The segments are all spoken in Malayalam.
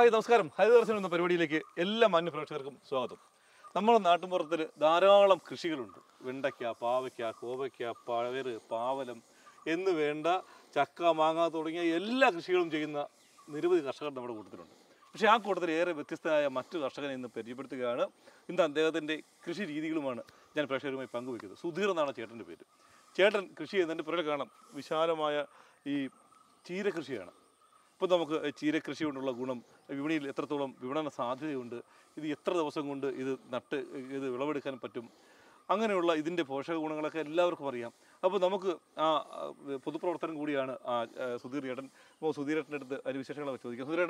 ഹായ് നമസ്കാരം ഹരിദർശനം എന്ന പരിപാടിയിലേക്ക് എല്ലാ മാന്യപ്രേക്ഷകർക്കും സ്വാഗതം നമ്മുടെ നാട്ടിൻപുറത്തിൽ ധാരാളം കൃഷികളുണ്ട് വെണ്ടയ്ക്ക പാവയ്ക്ക കോവയ്ക്ക പയറ് പാവലം എന്ന് വേണ്ട ചക്ക മാങ്ങ തുടങ്ങിയ എല്ലാ കൃഷികളും ചെയ്യുന്ന നിരവധി കർഷകർ നമ്മുടെ കൂട്ടത്തിലുണ്ട് പക്ഷേ ആ കൂട്ടത്തിൽ ഏറെ വ്യത്യസ്തമായ മറ്റു കർഷകനെ ഇന്ന് പരിചയപ്പെടുത്തുകയാണ് ഇന്ന് അദ്ദേഹത്തിൻ്റെ കൃഷി രീതികളുമാണ് ഞാൻ പ്രേക്ഷകരുമായി പങ്കുവയ്ക്കുന്നത് സുധീർ എന്നാണ് ചേട്ടൻ്റെ പേര് ചേട്ടൻ കൃഷി ചെയ്യുന്നതിൻ്റെ പുറകെ കാണാം വിശാലമായ ഈ ചീരകൃഷിയാണ് ഇപ്പം നമുക്ക് ചീരകൃഷി കൊണ്ടുള്ള ഗുണം വിപണിയിൽ എത്രത്തോളം വിപണന സാധ്യതയുണ്ട് ഇത് എത്ര ദിവസം കൊണ്ട് ഇത് നട്ട് ഇത് വിളവെടുക്കാൻ പറ്റും അങ്ങനെയുള്ള ഇതിൻ്റെ പോഷക ഗുണങ്ങളൊക്കെ എല്ലാവർക്കും അറിയാം അപ്പോൾ നമുക്ക് ആ പൊതുപ്രവർത്തനം കൂടിയാണ് ആ സുധീർ ഏട്ടൻ അപ്പോൾ സുധീർ അടുത്ത് അതിന് വിശേഷങ്ങളൊക്കെ ചോദിക്കാം സുധീർ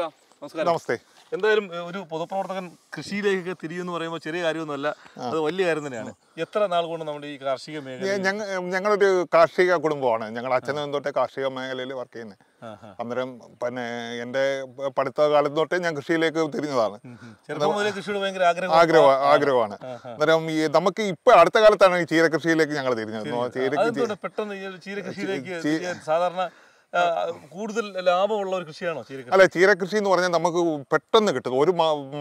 നമസ്കാരം നമസ്തേ എന്തായാലും ഒരു പൊതുപ്രവർത്തകൻ കൃഷിയിലേക്ക് തിരിയെന്ന് പറയുമ്പോൾ ചെറിയ കാര്യമൊന്നുമല്ല അത് വലിയ കാര്യം തന്നെയാണ് എത്ര നാൾ കൊണ്ട് നമ്മുടെ ഈ കാർഷിക മേഖല ഞങ്ങളൊരു കാർഷിക കുടുംബമാണ് ഞങ്ങൾ അച്ഛനും തൊട്ടേ കാർഷിക മേഖലയിൽ വർക്ക് ചെയ്യുന്നത് അന്നേരം പിന്നെ എൻ്റെ പഠിത്ത കാലത്ത് തൊട്ടേ ഞാൻ കൃഷിയിലേക്ക് തിരിഞ്ഞതാണ് ആഗ്രഹമാണ് അന്നേരം ഈ നമുക്ക് ഇപ്പൊ അടുത്ത കാലത്താണ് ഈ ചീര ഞങ്ങൾ തിരിഞ്ഞത് ചീര സാധാരണ കൂടുതൽ ലാഭമുള്ള ഒരു കൃഷിയാണോ ചീരകൃഷി അല്ല കൃഷി എന്ന് പറഞ്ഞാൽ നമുക്ക് പെട്ടെന്ന് കിട്ടും ഒരു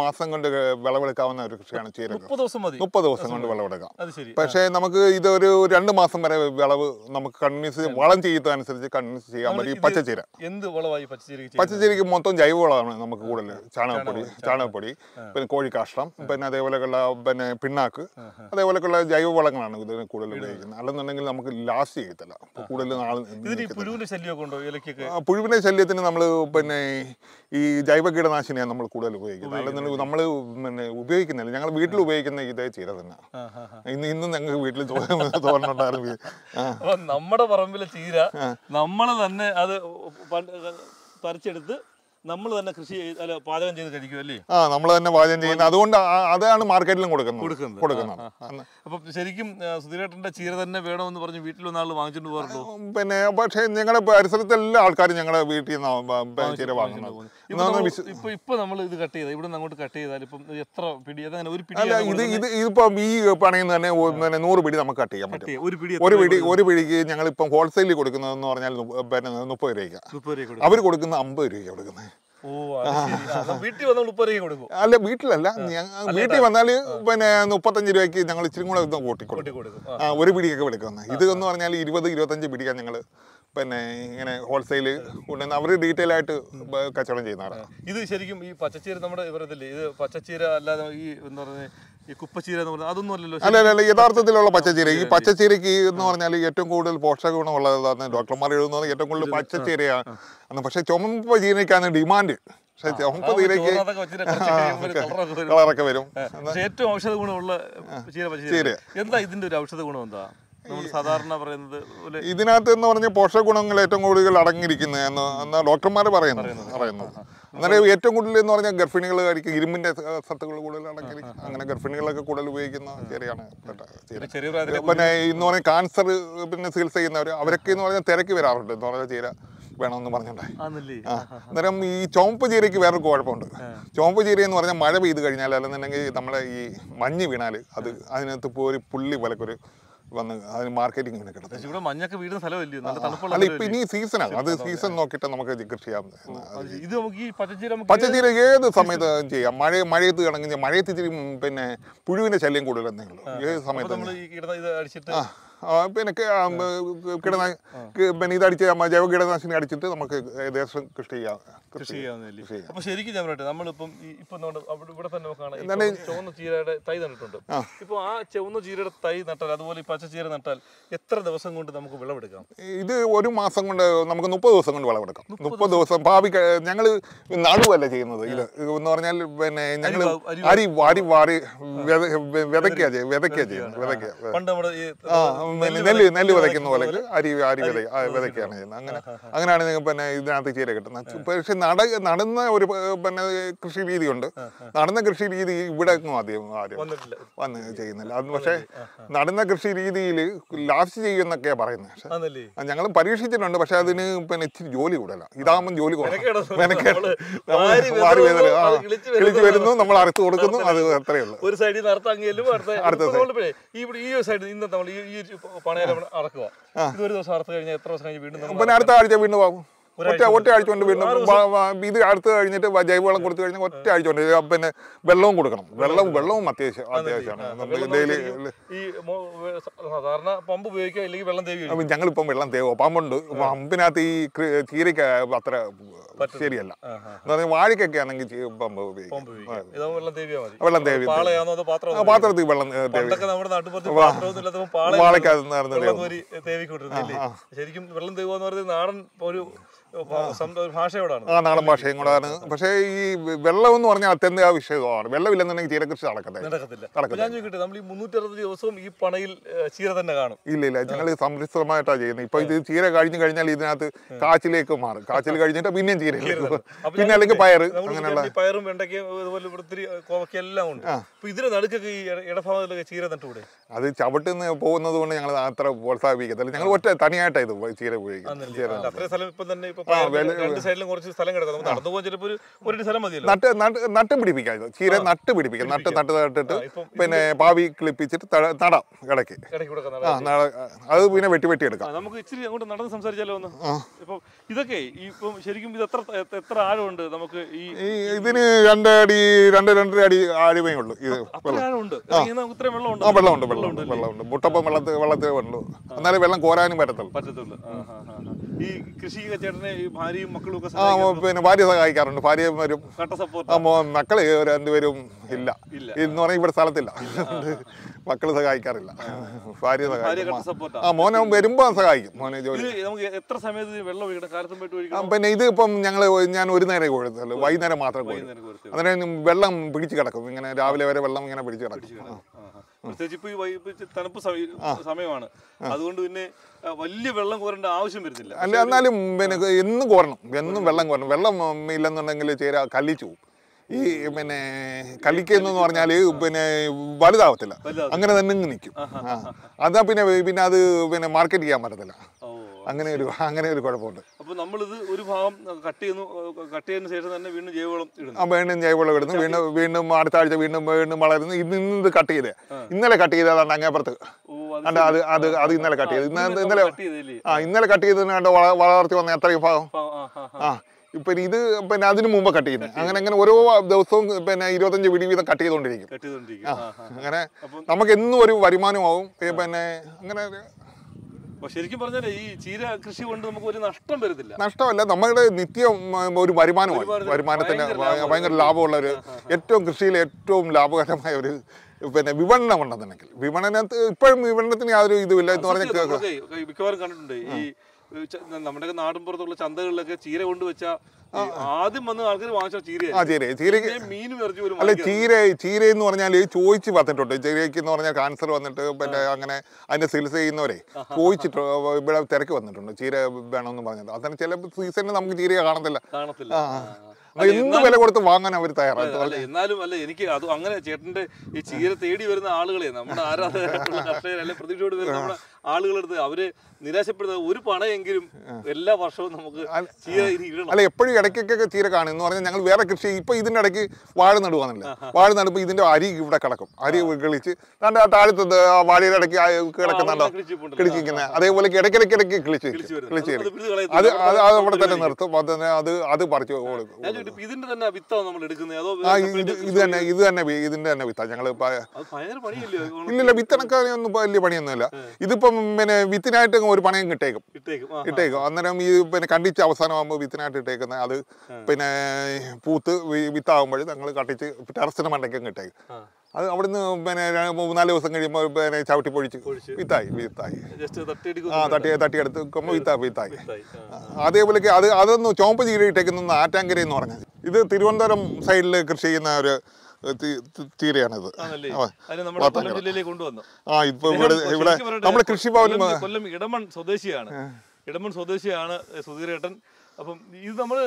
മാസം കൊണ്ട് വിളവെടുക്കാവുന്ന ഒരു കൃഷിയാണ് ചീര മുപ്പത് ദിവസം മതി മുപ്പത് ദിവസം കൊണ്ട് വിളവെടുക്കാം പക്ഷേ നമുക്ക് ഇത് ഒരു രണ്ട് മാസം വരെ വിളവ് നമുക്ക് കൺവിൻസ് വളം ചെയ്യുന്നതനുസരിച്ച് കൺവിൻസ് ചെയ്യാൻ മതി പച്ചച്ചീര എന്ത് വളമായി പച്ചച്ചീര പച്ചച്ചീരക്ക് മൊത്തം വളമാണ് നമുക്ക് കൂടുതൽ ചാണകപ്പൊടി ചാണകപ്പൊടി പിന്നെ കോഴി പിന്നെ അതേപോലെയുള്ള പിന്നെ പിണ്ണാക്ക് അതേപോലെയുള്ള വളങ്ങളാണ് ഇതിന് കൂടുതൽ ഉപയോഗിക്കുന്നത് അല്ലെന്നുണ്ടെങ്കിൽ നമുക്ക് ലാസ്റ്റ് ചെയ്യത്തില്ല കൂടുതൽ നാളെ പുലുവിന്റെ ശല്യമൊക്കെ ഉണ്ടോ പുഴുവിനെ ശല്യത്തിന് നമ്മൾ പിന്നെ ഈ ജൈവ കീടനാശിനിയാണ് നമ്മൾ കൂടുതൽ ഉപയോഗിക്കുന്നത് അല്ലെന്നുണ്ടെങ്കിൽ നമ്മൾ പിന്നെ ഉപയോഗിക്കുന്നില്ല ഞങ്ങൾ വീട്ടിൽ ഉപയോഗിക്കുന്ന ഇതേ ചീര തന്നെ ഇന്ന് ഇന്നും ഞങ്ങൾക്ക് വീട്ടിൽ തോന്നുന്നുണ്ടായിരുന്നു നമ്മുടെ പറമ്പിലെ ചീര നമ്മൾ തന്നെ അത് പറിച്ചെടുത്ത് നമ്മൾ തന്നെ കൃഷി അല്ല പാചകം ചെയ്ത് കഴിക്കും അല്ലേ ആ നമ്മൾ തന്നെ പാചകം ചെയ്യുന്നത് അതുകൊണ്ട് അതാണ് മാർക്കറ്റിലും കൊടുക്കുന്നത് കൊടുക്കുന്നത് കൊടുക്കുന്നത് അപ്പൊ ശരിക്കും സുധീരേട്ടന്റെ ചീര തന്നെ വേണമെന്ന് പറഞ്ഞ് വീട്ടിൽ ഒന്നാൾ വാങ്ങിച്ചിട്ട് പോകാറുള്ളൂ പിന്നെ പക്ഷേ ഞങ്ങളുടെ പരിസരത്തെ എല്ലാ ആൾക്കാരും ഞങ്ങളുടെ വീട്ടിൽ നിന്ന് ചീര വാങ്ങുന്നു ഇപ്പൊ ഇപ്പൊ നമ്മൾ ഇത് കട്ട് ചെയ്താൽ ഇവിടെ അങ്ങോട്ട് കട്ട് ചെയ്താൽ ഇപ്പം എത്ര പിടി ഒരു പിടി ഇത് ഇത് ഇതിപ്പം ഈ പണിയിൽ തന്നെ പിന്നെ നൂറ് പിടി നമുക്ക് കട്ട് ചെയ്യാൻ പറ്റും ഒരു പിടി ഒരു പിടി ഒരു പിടിക്ക് ഞങ്ങളിപ്പം ഹോൾസെയിലിൽ കൊടുക്കുന്നതെന്ന് പറഞ്ഞാൽ പിന്നെ മുപ്പത് രൂപയ്ക്ക് അവർ കൊടുക്കുന്ന അമ്പത് രൂപയ്ക്ക് കൊടുക്കുന്നത് അല്ല വീട്ടിലല്ല വീട്ടിൽ വന്നാൽ പിന്നെ മുപ്പത്തഞ്ച് രൂപയ്ക്ക് ഞങ്ങൾ ഇച്ചിരി കൂടെ ഒന്ന് കൂട്ടിക്കൊടുക്കും ഒരു പിടിയൊക്കെ വിളിക്കുന്നത് ഇത് എന്ന് പറഞ്ഞാൽ ഇരുപത് ഇരുപത്തഞ്ച് പിടിക്കാൻ ഞങ്ങൾ പിന്നെ ഇങ്ങനെ ഹോൾസെയിൽ കൊണ്ടുവന്ന് അവർ ഡീറ്റെയിൽ ആയിട്ട് കച്ചവടം ചെയ്യുന്നതാണ് ഇത് ശരിക്കും ഈ പച്ചച്ചീര നമ്മുടെ ഇവരത്തില്ലേ ഇത് പച്ചച്ചീര അല്ലാതെ ഈ എന്താ പറയുക അല്ല അല്ല യഥാർത്ഥത്തിലുള്ള പച്ചച്ചീര ഈ പച്ചച്ചീരക്ക് എന്ന് പറഞ്ഞാൽ ഏറ്റവും കൂടുതൽ പോഷക ഗുണമുള്ളതാണ് ഡോക്ടർമാർ എഴുതുന്നത് ഏറ്റവും കൂടുതൽ പച്ചച്ചീരയാണ് പക്ഷെ ചുമപ്പ് ചീരക്കാണ് ഡിമാൻഡ് പക്ഷെ ചുമപ്പ് ചീരയ്ക്ക് കളറൊക്കെ വരും ഏറ്റവും ഔഷധ ഗുണമുള്ള ചീര എന്താ ഇതിന്റെ ഒരു ഔഷധ ഗുണം എന്താ സാധാരണ പറയുന്നത് ഇതിനകത്ത് എന്ന് പറഞ്ഞ പോഷക ഗുണങ്ങൾ ഏറ്റവും കൂടുതൽ അടങ്ങിയിരിക്കുന്നത് എന്ന് എന്നാ ഡോക്ടർമാർ പറയുന്നത് പറയുന്നത് അന്നേരം ഏറ്റവും കൂടുതൽ എന്ന് പറഞ്ഞാൽ ഗർഭിണികൾ കഴിക്കും ഇരുമ്പിന്റെ സത്തുകൾ കൂടുതൽ അടങ്ങിയിരിക്കും അങ്ങനെ ഗർഭിണികളൊക്കെ കൂടുതൽ ഉപയോഗിക്കുന്ന ചെറിയാണ് പിന്നെ എന്ന് പറഞ്ഞാൽ കാൻസർ പിന്നെ ചികിത്സ ചെയ്യുന്നവർ അവരൊക്കെ എന്ന് പറഞ്ഞാൽ തിരക്ക് വരാറുണ്ട് എന്ന് പറഞ്ഞാൽ ചീര വേണമെന്ന് പറഞ്ഞിട്ടുണ്ടായി അന്നേരം ഈ ചുവപ്പ് ചീരയ്ക്ക് വേറൊരു കുഴപ്പമുണ്ട് ചുവപ്പ് ചീര എന്ന് പറഞ്ഞാൽ മഴ പെയ്ത് കഴിഞ്ഞാൽ അല്ലെന്നുണ്ടെങ്കിൽ നമ്മുടെ ഈ മഞ്ഞ് വീണാൽ അത് അതിനകത്ത് ഇപ്പോൾ ഒരു പുള്ളി പോലെ ഒരു വന്ന് അതിന് മാർക്കറ്റിംഗ് പിന്നെ കിടത്തും ഇവിടെ മഞ്ഞൊക്കെ വീടുന്ന സ്ഥലമല്ലേ നല്ല തണുപ്പുള്ള അല്ല ഇപ്പൊ ഇനി സീസണാണ് അത് സീസൺ നോക്കിയിട്ട് നമുക്ക് കൃഷി ചെയ്യാം ഇത് നമുക്ക് ഈ പച്ചച്ചീര പച്ചച്ചീര ഏത് സമയത്ത് ചെയ്യാം മഴ മഴയത്ത് കിടങ്ങി മഴയത്ത് ഇച്ചിരി പിന്നെ പുഴുവിന്റെ ശല്യം കൂടുതൽ എന്തെങ്കിലും ഏത് സമയത്ത് നമ്മൾ ഈ കിടന്ന് ഇത് അടിച്ചിട്ട് പിന്നെ കിടനാ പിന്നെ ഇതടിച്ച് ജൈവ കീടനാശിനി അടിച്ചിട്ട് നമുക്ക് ഏകദേശം കൃഷി ചെയ്യാം തന്നെ തൈ ആ തൈ അതുപോലെ പച്ച എത്ര ദിവസം കൊണ്ട് നമുക്ക് വിളവെടുക്കാം ഇത് ഒരു മാസം കൊണ്ട് നമുക്ക് മുപ്പത് ദിവസം കൊണ്ട് വിളവെടുക്കാം മുപ്പത് ദിവസം ഭാവി ഞങ്ങള് നടുവല്ല ചെയ്യുന്നത് ഇത് എന്ന് പറഞ്ഞാൽ പിന്നെ ഞങ്ങൾ അരി വാരി വാരി വിതയ്ക്കുക വിതയ്ക്കുക ചെയ്യുന്നത് വിതയ്ക്കുക നെല്ല് നെല്ല് വിതയ്ക്കുന്ന പോലെ അരി അരി വിത വിതയ്ക്കുകയാണ് ചെയ്യുന്നത് അങ്ങനെ അങ്ങനെയാണ് നിങ്ങൾ പിന്നെ ഇതിനകത്ത് ചീര കിട്ടുന്നത് പക്ഷെ നട നടന്ന ഒരു പിന്നെ കൃഷി രീതിയുണ്ട് നടന്ന കൃഷി രീതി ഇവിടെ ആദ്യം ആദ്യം വന്ന് ചെയ്യുന്നില്ല അത് പക്ഷേ നടന്ന കൃഷി രീതിയിൽ ലാസ്റ്റ് ചെയ്യുമെന്നൊക്കെയാണ് പറയുന്നത് പക്ഷെ ഞങ്ങൾ പരീക്ഷിച്ചിട്ടുണ്ട് പക്ഷെ അതിന് പിന്നെ ഇച്ചിരി ജോലി കൂടല ഇതാകുമ്പോൾ ജോലി കിളിച്ച് വരുന്നു നമ്മൾ അറുത്ത് കൊടുക്കുന്നു അത് അത്രയേ ഉള്ളൂ ഒരു സൈഡിൽ നിന്ന് അടുത്ത സൈഡിൽ ഇന്നത്തെ നമ്മൾ ഈ പണയം അടക്കുക ഇതൊരു ദിവസം അടച്ചു കഴിഞ്ഞാൽ എത്ര ദിവസം കഴിഞ്ഞ് വീണ്ടും അടുത്ത ആഴ്ച വീണ്ടും പോകും ഒറ്റ ഒറ്റ ആഴ്ചകൊണ്ട് വീണ്ടും ഇത് അടുത്ത് കഴിഞ്ഞിട്ട് ജൈവവളം കൊടുത്തു കഴിഞ്ഞാൽ ഒറ്റ ആഴ്ചകൊണ്ട് പിന്നെ വെള്ളവും കൊടുക്കണം വെള്ളവും വെള്ളവും അത്യാവശ്യം അത്യാവശ്യമാണ് ഡെയിലി ഈ സാധാരണ പമ്പ് ഉപയോഗിക്കുക അല്ലെങ്കിൽ വെള്ളം തേവി ഞങ്ങളിപ്പം വെള്ളം തേവോ പമ്പുണ്ട് പമ്പിനകത്ത് ഈ ചീരയ്ക്ക് അത്ര ശരിയല്ല എന്ന് പറഞ്ഞാൽ വാഴയ്ക്കൊക്കെ ആണെങ്കിൽ പമ്പ് ഉപയോഗിക്കും വെള്ളം തേവി പാത്രത്തിൽ വെള്ളം വാഴയ്ക്കകത്ത് ശരിക്കും വെള്ളം എന്ന് പറയുന്നത് നാടൻ ഒരു ഭാഷയോടാണ് ആ നാടൻ ഭാഷയും ആണ് പക്ഷേ ഈ വെള്ളം എന്ന് പറഞ്ഞാൽ അത്യന്തം ആ വിഷയമാണ് വെള്ളമില്ലെന്നുണ്ടെങ്കിൽ ചീരകൃഷി നടക്കട്ടെ നടക്കത്തില്ല ഞാൻ നമ്മൾ ഈ ദിവസവും ഈ പണയിൽ തന്നെ കാണും ഇല്ല ഇല്ല ഞങ്ങൾ സംരക്ഷിതമായിട്ടാണ് ചെയ്യുന്നത് ഇപ്പൊ ഇത് ചീര കഴിഞ്ഞു കഴിഞ്ഞാൽ ഇതിനകത്ത് കാച്ചിലേക്ക് മാറും കാച്ചിൽ കഴിഞ്ഞിട്ട് പിന്നെയും ചീരയിലേക്ക് പിന്നെ അല്ലെങ്കിൽ പയർ അങ്ങനെയുള്ള പയറും വെണ്ടയ്ക്കും അതുപോലെ ഉണ്ട് ഈ അത് ചവിട്ടിൽ നിന്ന് പോകുന്നത് കൊണ്ട് ഞങ്ങൾ അത്ര പ്രോത്സാഹിപ്പിക്കത്തില്ല ഞങ്ങൾ ഒറ്റ തനിയായിട്ടാണ് ഇത് ചീര ഉപയോഗിക്കുന്നത് രണ്ട് സൈഡിലും കുറച്ച് സ്ഥലം കിടക്കാം നമുക്ക് നടന്നു പോകാൻ ചിലപ്പോൾ ഒരു സ്ഥലം മതിയല്ലോ നട്ട് നട്ട് പിടിപ്പിക്കാം ചീര നട്ട് പിടിപ്പിക്കാം നട്ട് നട്ട് നട്ടിട്ട് പിന്നെ പാവി ക്ലിപ്പിച്ചിട്ട് നടാം ഇടയ്ക്ക് അത് പിന്നെ വെട്ടി വെട്ടി എടുക്കാം നമുക്ക് ഇച്ചിരി അങ്ങോട്ട് നടന്ന് സംസാരിച്ചാലോ ഒന്ന് ഇപ്പം ഇതൊക്കെ ഇപ്പം ശരിക്കും ഇത് എത്ര എത്ര ആഴമുണ്ട് നമുക്ക് ഈ ഇതിന് രണ്ടടി രണ്ട് രണ്ടര അടി ആഴമേ ഉള്ളൂ ഇത് ആഴമുണ്ട് വെള്ളമുണ്ട് വെള്ളമുണ്ട് വെള്ളമുണ്ട് വെള്ളമുണ്ട് മുട്ടപ്പം വെള്ളത്തിൽ വെള്ളത്തിൽ ഉള്ളൂ എന്നാലേ വെള്ളം കോരാനും പറ്റത്തുള്ളൂ പറ്റത്തുള്ളൂ ഈ കൃഷി ചേട്ടനെ ഈ ഭാര്യയും മക്കളും ഒക്കെ പിന്നെ ഭാര്യ സഹായിക്കാറുണ്ട് ഭാര്യ മക്കള് രണ്ടുപേരും ഇല്ല എന്ന് പറഞ്ഞാൽ ഇവിടെ സ്ഥലത്തില്ല മക്കള് സഹായിക്കാറില്ല ഭാര്യ സഹായിക്കും ആ മോനെ വരുമ്പോ സഹായിക്കും മോനെ ജോലി എത്ര സമയത്ത് വെള്ളം ഒഴിക്കണം പിന്നെ ഇത് ഇപ്പം ഞങ്ങൾ ഞാൻ ഒരു നേരം കൊഴുത്തുള്ളൂ വൈകുന്നേരം മാത്രം കൊഴുത്തു അന്നേരം വെള്ളം പിടിച്ചു കിടക്കും ഇങ്ങനെ രാവിലെ വരെ വെള്ളം ഇങ്ങനെ പിടിച്ചു കിടക്കും പ്രത്യേകിച്ച് ഇപ്പൊ ഈ തണുപ്പ് സമയമാണ് അതുകൊണ്ട് പിന്നെ വലിയ വെള്ളം കോരേണ്ട ആവശ്യം വരുന്നില്ല അല്ല എന്നാലും പിന്നെ എന്നും കോരണം എന്നും വെള്ളം കോരണം വെള്ളം ഇല്ലെന്നുണ്ടെങ്കിൽ ചേര കല്ലിച്ചു ഈ പിന്നെ കളിക്കുന്നു പറഞ്ഞാൽ പിന്നെ വലുതാവത്തില്ല അങ്ങനെ തന്നെ നിൽക്കും അതാ പിന്നെ പിന്നെ അത് പിന്നെ മാർക്കറ്റ് ചെയ്യാൻ പറ്റത്തില്ല അങ്ങനെ ഒരു അങ്ങനെ ഒരു കുഴപ്പമുണ്ട് അപ്പോൾ നമ്മളിത് ഒരു ഭാഗം കട്ട് ചെയ്യുന്നു കട്ട് ചെയ്യുന്ന ശേഷം തന്നെ വീണ്ടും ജൈവവളം ഇടുന്നു വീണ്ടും ജൈവവളം ഇടുന്നു വീണ്ടും വീണ്ടും അടുത്ത ആഴ്ച വീണ്ടും വീണ്ടും വളരുന്നു ഇന്ന് ഇന്ന് കട്ട് ചെയ്തേ ഇന്നലെ കട്ട് ചെയ്തതാണ് അങ്ങേപ്പുറത്ത് അല്ല അത് അത് അത് ഇന്നലെ കട്ട് ചെയ്ത് ഇന്നലെ ഇന്നലെ ആ ഇന്നലെ കട്ട് ചെയ്തതിനാണ്ട് വളർത്തി വന്ന എത്രയും ഭാഗം ആ ഇപ്പൊ ഇത് പിന്നെ അതിനു മുമ്പ് കട്ട് ചെയ്യുന്നത് അങ്ങനെ അങ്ങനെ ഓരോ ദിവസവും പിന്നെ ഇരുപത്തഞ്ച് വീടി വീതം കട്ട് ചെയ്തുകൊണ്ടിരിക്കും അങ്ങനെ നമുക്ക് എന്നും ഒരു വരുമാനമാവും പിന്നെ അങ്ങനെ ശരിക്കും പറഞ്ഞാൽ ഈ ചീര കൃഷി കൊണ്ട് നമുക്ക് ഒരു നഷ്ടം വരുന്നില്ല നഷ്ടമല്ല നമ്മുടെ നിത്യം ഒരു വരുമാനമാണ് വരുമാനത്തിന് ഭയങ്കര ലാഭമുള്ള ഒരു ഏറ്റവും കൃഷിയിൽ ഏറ്റവും ലാഭകരമായ ഒരു പിന്നെ വിപണനം ഉണ്ടെന്നുണ്ടെങ്കിൽ വിപണനത്ത് ഇപ്പോഴും വിപണനത്തിന് യാതൊരു ഇതുമില്ല എന്ന് പറഞ്ഞാൽ മിക്കവാറും കണ്ടിട്ടുണ്ട് ഈ നമ്മുടെ നാടും പുറത്തുള്ള ചന്തകളിലൊക്കെ ചീര കൊണ്ടുവച്ച ആദ്യം വന്ന് ആൾക്കാർ വാങ്ങിച്ച ചീര ചീരയ്ക്ക് മീൻ പോലും അല്ല ചീര ചീര എന്ന് പറഞ്ഞാൽ ചോദിച്ച് വന്നിട്ടുണ്ട് ചീരയ്ക്ക് എന്ന് പറഞ്ഞാൽ കാൻസർ വന്നിട്ട് പിന്നെ അങ്ങനെ അതിന്റെ ചികിത്സ ചെയ്യുന്നവരെ ചോദിച്ചിട്ട് ഇവിടെ തിരക്ക് വന്നിട്ടുണ്ട് ചീര വേണമെന്ന് പറഞ്ഞത് അതാണ് ചില സീസണിൽ നമുക്ക് ചീര കാണത്തില്ല കാണത്തില്ല എന്ത് വില കൊടുത്ത് വാങ്ങാൻ അവർ തയ്യാറാണ് എന്നാലും അല്ല എനിക്ക് അത് അങ്ങനെ ചേട്ടന്റെ ഈ ചീര തേടി വരുന്ന ആളുകളെ നമ്മുടെ ആരാധകരായിട്ടുള്ള കർഷകരല്ലെ പ്രതീക്ഷയോട് വരുന്ന ആളുകളെടുത്ത് അവര് നിരാശപ്പെടുന്നത് ഒരു പണയെങ്കിലും എല്ലാ വർഷവും നമുക്ക് അല്ല എപ്പോഴും ഇടയ്ക്കൊക്കെ ചീര കാണും എന്ന് പറഞ്ഞാൽ ഞങ്ങൾ വേറെ കൃഷി ഇപ്പൊ ഇതിന്റെ ഇടയ്ക്ക് വാഴ നടുവാന്നില്ല വാഴ നടുമ്പോൾ ഇതിന്റെ അരി ഇവിടെ കിടക്കും അരി കിളിച്ച് ആ താഴത്ത് വാഴയുടെ ഇടയ്ക്ക് കിടക്കുന്നുണ്ടോ കിളിച്ചിരിക്കുന്നത് അതേപോലെ ഇടയ്ക്കിടയ്ക്ക് ഇടയ്ക്ക് കിളിച്ച് കിളിച്ച് അത് അത് അവിടെ തന്നെ നിർത്തും അത് അത് അത് പറിച്ചു കൊടുക്കും ഇതിന്റെ തന്നെ വിത്താണ് നമ്മൾ എടുക്കുന്നത് ഇത് തന്നെ ഇത് തന്നെ ഇതിന്റെ തന്നെ വിത്താണ് ഞങ്ങൾ ഇല്ലില്ല വിത്തണക്കാരൊന്നും വലിയ പണിയൊന്നുമില്ല ഇതിപ്പോ ഇപ്പം പിന്നെ വിത്തിനായിട്ട് ഒരു പണയം കിട്ടേക്കും ഇട്ടേക്കും അന്നേരം ഈ പിന്നെ കണ്ടിച്ച് അവസാനമാകുമ്പോൾ വിത്തിനായിട്ട് ഇട്ടേക്കുന്ന അത് പിന്നെ പൂത്ത് വിത്താകുമ്പോൾ ഞങ്ങൾ കട്ടിച്ച് ടെറസിന് മണ്ടയ്ക്കും കിട്ടേക്കും അത് അവിടുന്ന് പിന്നെ മൂന്നാല് ദിവസം കഴിയുമ്പോൾ പിന്നെ ചവിട്ടി പൊഴിച്ച് വിത്തായി വിത്തായി ആ തട്ടി തട്ടിയെടുത്ത് വിത്താ വിത്തായി അതേപോലെ അത് അതൊന്ന് ചോമ്പ് ചീരയിട്ടേക്കുന്ന ആറ്റാങ്കര എന്ന് പറഞ്ഞത് ഇത് തിരുവനന്തപുരം സൈഡിൽ കൃഷി ചെയ്യുന്ന ഒരു തീരെയാണിത് ആ ഇപ്പൊ ഇവിടെ ഇവിടെ നമ്മുടെ കൃഷിഭവൻ കൊല്ലം ഇടമൺ സ്വദേശിയാണ് ഇടമൺ സ്വദേശിയാണ് സുധീരേട്ടൻ അപ്പം ഇത് നമ്മൾ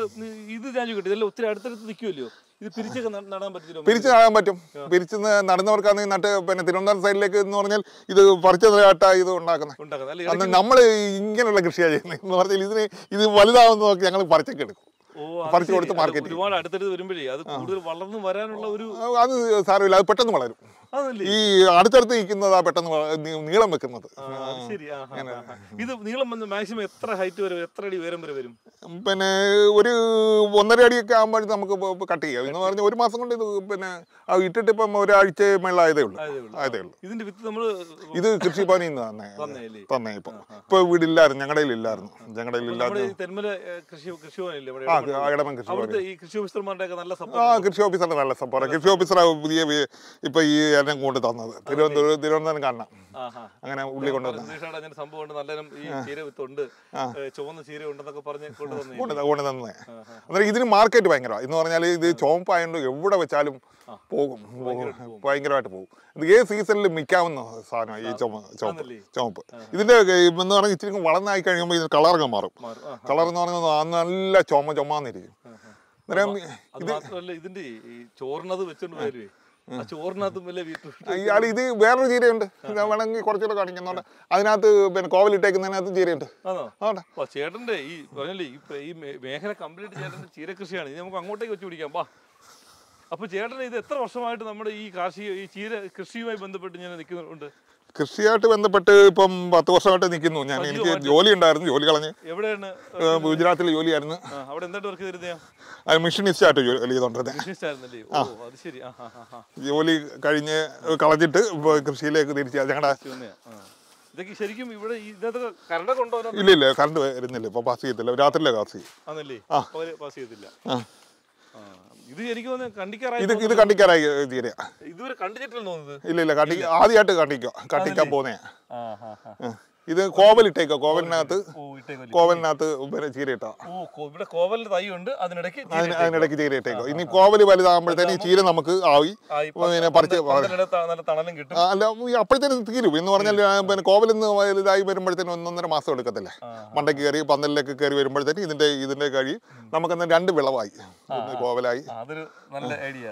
ഇത് ഞാൻ കിട്ടി ഇതെല്ലാം ഒത്തിരി അടുത്തടുത്ത് നിൽക്കുമല്ലോ ഇത് പിരിച്ചൊക്കെ നടാൻ പറ്റില്ല പിരിച്ച് നടാൻ പറ്റും പിരിച്ച് നടുന്നവർക്കാണെങ്കിൽ നട്ട് പിന്നെ തിരുവനന്തപുരം സൈഡിലേക്ക് എന്ന് പറഞ്ഞാൽ ഇത് പറിച്ചതായിട്ടാ ഇത് ഉണ്ടാക്കുന്നത് നമ്മൾ ഇങ്ങനെയുള്ള കൃഷിയാണ് ചെയ്യുന്നത് എന്ന് പറഞ്ഞാൽ ഇതിന് ഇത് വലുതാവുന്നതൊക്കെ ഞങ്ങൾ പറിച്ചൊക്കെ എടുക്കും പറിച്ചു കൊടുത്ത് മാർക്കറ്റ് ഒരുപാട് അടുത്തടുത്ത് വരുമ്പോഴേ അത് കൂടുതൽ വളർന്നു വരാനുള്ള ഒരു അത് സാരമില്ല അത് പെട്ടെന്ന് വളരും ഈ അടുത്തടുത്ത് നിൽക്കുന്നതാ പെട്ടെന്ന് നീളം വെക്കുന്നത് ഇത് നീളം വന്ന് മാക്സിമം എത്ര ഹൈറ്റ് വരെ എത്ര അടി ഉയരം വരെ വരും പിന്നെ ഒരു ഒന്നര അടിയൊക്കെ ആകുമ്പോൾ നമുക്ക് കട്ട് ചെയ്യാം എന്ന് പറഞ്ഞാൽ ഒരു മാസം കൊണ്ട് ഇത് പിന്നെ ഇട്ടിട്ട് ഇപ്പം ഒരാഴ്ച മേളായതേ ഉള്ളൂ ആയതേ ഉള്ളൂ ഇതിന്റെ വിത്ത് നമ്മൾ ഇത് കൃഷിഭവനിൽ നിന്ന് തന്നെ തന്നെ ഇപ്പൊ ഇപ്പൊ വീടില്ലായിരുന്നു ഞങ്ങളുടെ ഇല്ലായിരുന്നു ഞങ്ങളുടെ കൃഷി ഓഫീസർമാരുടെ നല്ല സപ്പോർട്ട് ആ കൃഷി ഓഫീസറുടെ നല്ല സപ്പോർട്ട് കൃഷി ഓഫീസർ പുതിയ ഇപ്പൊ ഈ ചേട്ടൻ കൊണ്ട് തന്നത് തിരുവനന്തപുരം തിരുവനന്തപുരം കാണാം അങ്ങനെ ഉള്ളി കൊണ്ടുവന്നു സംഭവം നല്ലതും ഈ ചുവന്ന അന്നേരം ഇതിന് മാർക്കറ്റ് ഭയങ്കരമാണ് എന്ന് പറഞ്ഞാൽ ഇത് ചോമ്പായോണ്ട് എവിടെ വെച്ചാലും പോകും ഭയങ്കരമായിട്ട് പോകും ഇത് ഏത് സീസണിൽ മിക്കാവുന്ന സാധനമാണ് ഈ ചോമ ചോമ്പ് ചോമ്പ് ഇതിന്റെ എന്ന് പറഞ്ഞാൽ ഇച്ചിരി വളർന്നായി കഴിയുമ്പോൾ ഇതിന് കളറൊക്കെ മാറും കളർ എന്ന് പറഞ്ഞാൽ നല്ല ചോമ ചുമന്നിരിക്കും ഇതിന്റെ ചോറിനത് വെച്ചോണ്ട് വരുവേ ചോറിനകത്തും വലിയ ഇയാൾ ഇത് വേറൊരു ചീരയുണ്ട് വേണമെങ്കിൽ കുറച്ചുകൂടെ കാണിക്കുന്നുണ്ട് അതിനകത്ത് പിന്നെ കോവിലിട്ടേക്കുന്നതിനകത്ത് ചീരയുണ്ട് ചേട്ടന്റെ ഈ പറഞ്ഞല്ലേ ഈ മേഖല കംപ്ലീറ്റ് ചേട്ടന്റെ ചീര കൃഷിയാണ് ഇനി നമുക്ക് അങ്ങോട്ടേക്ക് വെച്ച് പിടിക്കാം വാ അപ്പൊ ചേട്ടൻ ഇത് എത്ര വർഷമായിട്ട് നമ്മുടെ ഈ കാർഷിക ഈ ചീര കൃഷിയുമായി ബന്ധപ്പെട്ട് ഞാൻ നിൽക്കുന്നുണ്ട് കൃഷിയായിട്ട് ബന്ധപ്പെട്ട് ഇപ്പം പത്ത് വർഷമായിട്ട് നിൽക്കുന്നു ഞാൻ എനിക്ക് ജോലി ഉണ്ടായിരുന്നു ജോലി കളഞ്ഞ് എവിടെയാണ് ഗുജറാത്തിൽ ജോലിയായിരുന്നു അവിടെ മിഷനിസ്റ്റായിട്ട് വർക്ക് ജോലി ചെയ്തോണ്ടിരുന്നത് ജോലി കഴിഞ്ഞ് കളഞ്ഞിട്ട് കൃഷിയിലേക്ക് തിരിച്ചു ഞങ്ങളുടെ ശരിക്കും ഇവിടെ ഇല്ല ഇല്ല കറണ്ട് വരുന്നില്ല ഇപ്പൊ പാസ് ചെയ്തില്ല രാത്രിയിലെ പാസ് ചെയ്യും ഇത് എനിക്ക് കണ്ടിക്കാറായി ഇത് ഇതുവരെ കണ്ടിട്ടില്ലെന്ന് ഇല്ല ഇല്ല കണ്ടി ആദ്യമായിട്ട് കണ്ടിക്കുക കണ്ടിക്കാൻ പോന്നെയാ ഇത് കോവൽ ഇട്ടേക്കോ കോവലിനകത്ത് കോവലിനകത്ത് പിന്നെ ചീരയിട്ടോ ഇവിടെ കോവലിന്റെ തൈ ഉണ്ട് അതിനിടയ്ക്ക് അതിനിടയ്ക്ക് ചീര ഇട്ടേക്കോ ഇനി കോവൽ വലുതാകുമ്പോഴത്തേന് ചീര നമുക്ക് ആവി പിന്നെ പറിച്ച് അല്ല അപ്പോഴത്തേനും തീരും എന്ന് പറഞ്ഞാൽ പിന്നെ കോവലിൽ നിന്ന് വലുതായി വരുമ്പോഴത്തേനും ഒന്നൊന്നര മാസം എടുക്കത്തില്ലേ മണ്ടയ്ക്ക് കയറി പന്തലിലേക്ക് കയറി വരുമ്പോഴത്തേനും ഇതിന്റെ ഇതിന്റെ കഴി നമുക്ക് രണ്ട് വിളവായി കോവലായി അതൊരു നല്ല ഐഡിയ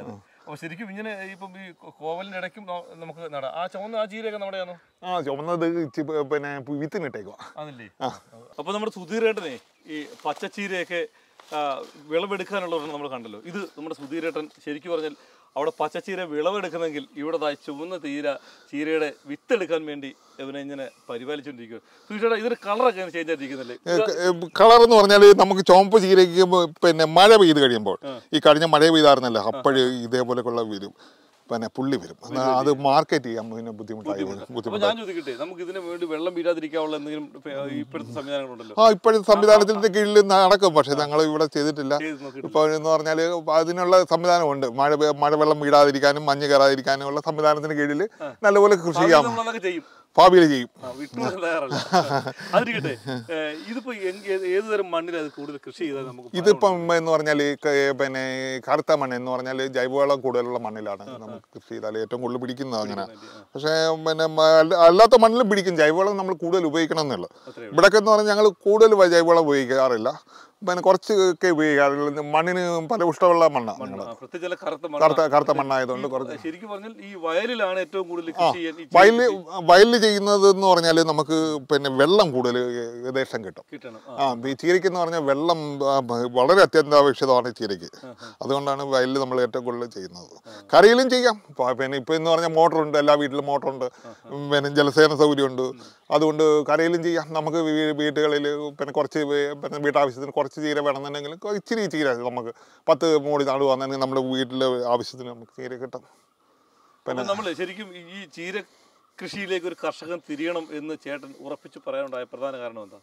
അപ്പൊ ശരിക്കും ഇങ്ങനെ ഇപ്പം ഈ കോവലിന് ഇടയ്ക്കും നമുക്ക് നടാം ആ ചുവന്ന ആ ചീരയൊക്കെ നമ്മുടെയാണോ ആ ചുമന്നത് പിന്നെ വിത്തിന് ഇട്ടേക്കോ അതല്ലേ അപ്പൊ നമ്മുടെ സുധീരേട്ടനെ ഈ പച്ചച്ചീരയൊക്കെ വിളവെടുക്കാനുള്ളവരെ നമ്മൾ കണ്ടല്ലോ ഇത് നമ്മുടെ സുധീരേട്ടൻ ശരിക്കും പറഞ്ഞാൽ അവിടെ പച്ചച്ചീര വിളവെടുക്കുന്നെങ്കിൽ ഇവിടെ താ ചുവന്ന തീര ചീരയുടെ വിത്തെടുക്കാൻ വേണ്ടി ഇവനെ ഇങ്ങനെ പരിപാലിച്ചുകൊണ്ടിരിക്കുക ഇതൊരു ഇതിന് കളറൊക്കെ ചേഞ്ച് ആയിരിക്കുന്നില്ലേ കളർ എന്ന് പറഞ്ഞാൽ നമുക്ക് ചുവപ്പ് ചീരയ്ക്ക് പിന്നെ മഴ പെയ്ത് കഴിയുമ്പോൾ ഈ കഴിഞ്ഞ മഴ പെയ്തായിരുന്നല്ലോ അപ്പോഴേ ഇതേപോലെയൊക്കെയുള്ള വരും പിന്നെ പുള്ളി വരും അത് മാർക്കറ്റ് ചെയ്യാൻ പിന്നെ ബുദ്ധിമുട്ടായി ഞാൻ വേണ്ടി വെള്ളം ഇപ്പോഴത്തെ ആ ഇപ്പോഴത്തെ സംവിധാനത്തിന്റെ കീഴിൽ നടക്കും പക്ഷെ ഞങ്ങൾ ഇവിടെ ചെയ്തിട്ടില്ല ഇപ്പൊ എന്ന് പറഞ്ഞാൽ അതിനുള്ള സംവിധാനമുണ്ട് മഴ മഴവെള്ളം വീടാതിരിക്കാനും മഞ്ഞ് കയറാതിരിക്കാനും ഉള്ള സംവിധാനത്തിന് കീഴിൽ നല്ലപോലെ കൃഷി ചെയ്യാം ഭാവിയിൽ ചെയ്യും അതിരിക്കട്ടെ ഇതിപ്പോ മണ്ണിൽ കൃഷി നമുക്ക് ഇതിപ്പം എന്ന് പറഞ്ഞാൽ പിന്നെ കറുത്ത മണ്ണ് എന്ന് പറഞ്ഞാൽ ജൈവവളം കൂടുതലുള്ള മണ്ണിലാണ് നമുക്ക് കൃഷി ചെയ്താൽ ഏറ്റവും കൂടുതൽ പിടിക്കുന്നത് അങ്ങനെ പക്ഷെ പിന്നെ അല്ലാത്ത മണ്ണിലും പിടിക്കും ജൈവവളം നമ്മൾ കൂടുതൽ ഉപയോഗിക്കണം എന്നുള്ളത് ഇവിടെയൊക്കെ എന്ന് പറഞ്ഞാൽ ഞങ്ങൾ കൂടുതൽ ജൈവവളം ഉപയോഗിക്കാറില്ല പിന്നെ കുറച്ചൊക്കെ ഉപയോഗിക്കാറുള്ളൂ മണ്ണിന് പല ഇഷ്ടമുള്ള മണ്ണാണ് കറുത്ത മണ്ണായതുകൊണ്ട് കുറച്ച് വയലിൽ വയലിൽ ചെയ്യുന്നത് എന്ന് പറഞ്ഞാൽ നമുക്ക് പിന്നെ വെള്ളം കൂടുതൽ ഏകദേശം കിട്ടും ആ ഈ ചീരയ്ക്ക് എന്ന് പറഞ്ഞാൽ വെള്ളം വളരെ അത്യന്താപേക്ഷിതമാണ് ചീരയ്ക്ക് അതുകൊണ്ടാണ് വയലിൽ നമ്മൾ ഏറ്റവും കൂടുതൽ ചെയ്യുന്നത് കറിയിലും ചെയ്യാം പിന്നെ ഇപ്പൊ എന്ന് പറഞ്ഞാൽ മോട്ടറുണ്ട് എല്ലാ വീട്ടിലും മോട്ടറുണ്ട് പിന്നെ ജലസേന സൗകര്യമുണ്ട് അതുകൊണ്ട് കറിയിലും ചെയ്യാം നമുക്ക് വീടുകളിൽ പിന്നെ കുറച്ച് പിന്നെ വീട്ടാവശ്യത്തിന് കുറച്ച് കുറച്ച് ചീര വേണമെന്നുണ്ടെങ്കിൽ ഇച്ചിരി ചീര നമുക്ക് പത്ത് മോടി നാട് വന്നെങ്കിൽ നമ്മുടെ വീട്ടിലെ ആവശ്യത്തിന് നമുക്ക് ചീര കിട്ടും പിന്നെ നമ്മൾ ശരിക്കും ഈ ചീര കൃഷിയിലേക്ക് ഒരു കർഷകൻ തിരിയണം എന്ന് ചേട്ടൻ ഉറപ്പിച്ച് പറയാനുണ്ടായ പ്രധാന കാരണം എന്താ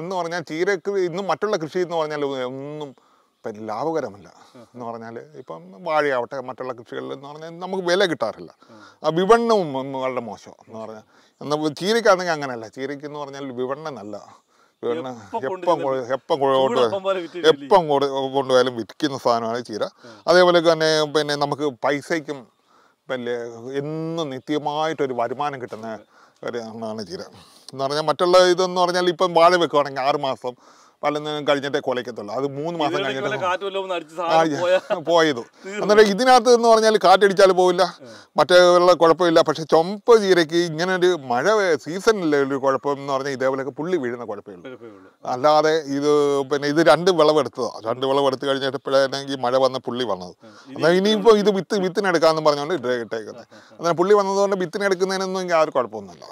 എന്ന് പറഞ്ഞാൽ ചീര ഇന്നും മറ്റുള്ള കൃഷി എന്ന് പറഞ്ഞാൽ ഒന്നും ഇപ്പം ലാഭകരമല്ല എന്ന് പറഞ്ഞാൽ ഇപ്പം വാഴയാവട്ടെ മറ്റുള്ള കൃഷികളിൽ എന്ന് പറഞ്ഞാൽ നമുക്ക് വില കിട്ടാറില്ല ആ വിപണനവും വളരെ മോശം എന്ന് പറഞ്ഞാൽ എന്നാൽ ചീരയ്ക്കാണെങ്കിൽ അങ്ങനെയല്ല ചീരയ്ക്ക് എന്ന് പറഞ്ഞാൽ വിപണനം നല്ല എപ്പം എപ്പം കൊണ്ടുപോയാലും വിൽക്കുന്ന സാധനമാണ് ചീര അതേപോലെ തന്നെ പിന്നെ നമുക്ക് പൈസയ്ക്കും പിന്നെ എന്നും നിത്യമായിട്ടൊരു വരുമാനം കിട്ടുന്ന ഒരു ഒന്നാണ് ചീര എന്ന് പറഞ്ഞാൽ മറ്റുള്ള ഇതെന്ന് പറഞ്ഞാൽ ഇപ്പം വാഴ വെക്കുവാണെങ്കിൽ ആറുമാസം പലതും കഴിഞ്ഞിട്ടേ കൊലയ്ക്കത്തുള്ളൂ അത് മൂന്ന് മാസം കഴിഞ്ഞിട്ട് പോയത് എന്നിട്ട് ഇതിനകത്ത് എന്ന് പറഞ്ഞാൽ കാറ്റടിച്ചാൽ പോവില്ല മറ്റേ ഉള്ള കുഴപ്പമില്ല പക്ഷെ ചൊമ്പ് ചീരയ്ക്ക് ഇങ്ങനെ ഒരു മഴ സീസണിലെ ഒരു കുഴപ്പം എന്ന് പറഞ്ഞാൽ ഇതേപോലെയൊക്കെ പുള്ളി വീഴുന്ന കുഴപ്പമേ ഉള്ളൂ അല്ലാതെ ഇത് പിന്നെ ഇത് രണ്ട് വിളവെടുത്തതാണ് രണ്ട് വിളവെടുത്ത് കഴിഞ്ഞിട്ടപ്പോഴാണെങ്കിൽ മഴ വന്ന പുള്ളി വന്നത് എന്നാൽ ഇനിയിപ്പോൾ ഇത് വിത്ത് വിത്തിനെടുക്കാന്ന് പറഞ്ഞുകൊണ്ട് ഇട്ടേക്കുന്നത് അങ്ങനെ പുള്ളി വന്നതുകൊണ്ട് വിത്തിനെടുക്കുന്നതിനൊന്നും ആ ഒരു കുഴപ്പമൊന്നുമില്ല